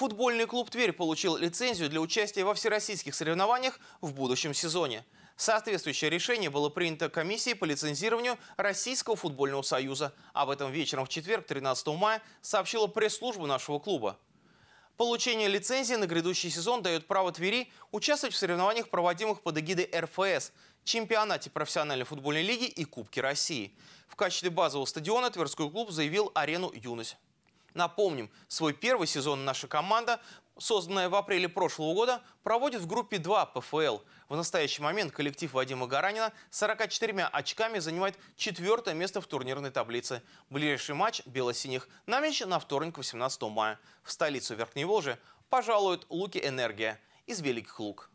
Футбольный клуб «Тверь» получил лицензию для участия во всероссийских соревнованиях в будущем сезоне. Соответствующее решение было принято комиссией по лицензированию Российского футбольного союза. Об этом вечером в четверг, 13 мая, сообщила пресс-служба нашего клуба. Получение лицензии на грядущий сезон дает право Твери участвовать в соревнованиях, проводимых под эгидой РФС, чемпионате профессиональной футбольной лиги и Кубке России. В качестве базового стадиона Тверской клуб заявил арену «Юность». Напомним, свой первый сезон наша команда, созданная в апреле прошлого года, проводит в группе 2 ПФЛ. В настоящий момент коллектив Вадима Гаранина 44 очками занимает четвертое место в турнирной таблице. Ближайший матч бело-синих намечен на вторник 18 мая. В столицу Верхней Волжи пожалуют «Луки Энергия» из Великих Лук.